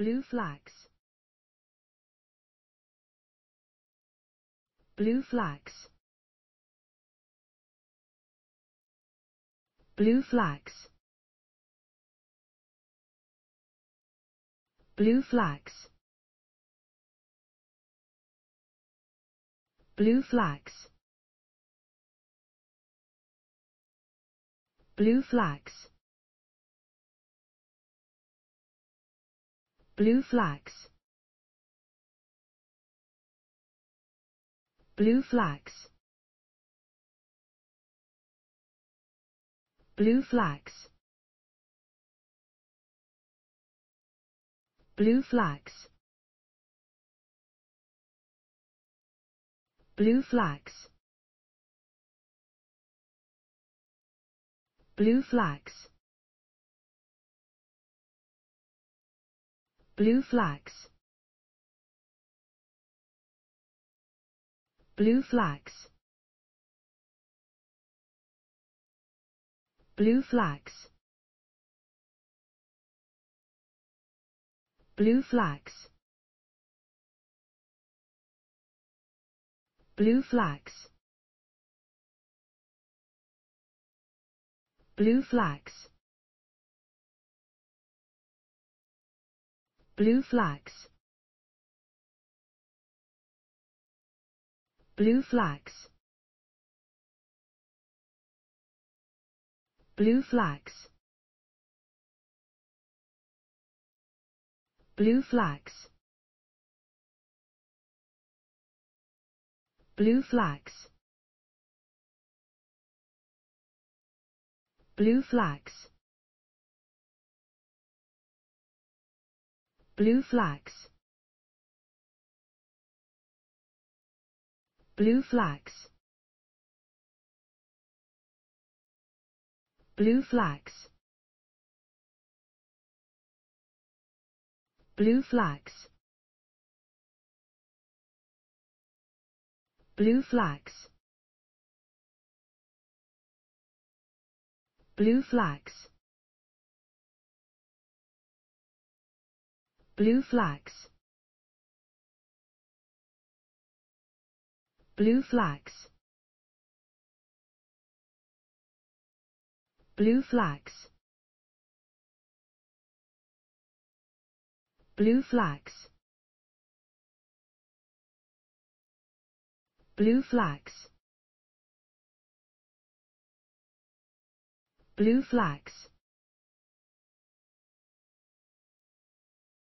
Blue flags. Blue flags. Blue flags. Blue flags. Blue flags. Blue flags. Blue flags. Blue flags. Blue flags. Blue flags. Blue flags. Blue flags. Blue flags. Blue flags. Blue flags. Blue flags. Blue flags. Blue flags. Blue flags. Blue flags. Blue flags. Blue flags. Blue flags. Blue flags. Blue flags. Blue flags. Blue flags. Blue flags. Blue flags. Blue flags. Blue flags. Blue flags. Blue flags. Blue flags. Blue flags. Blue flags.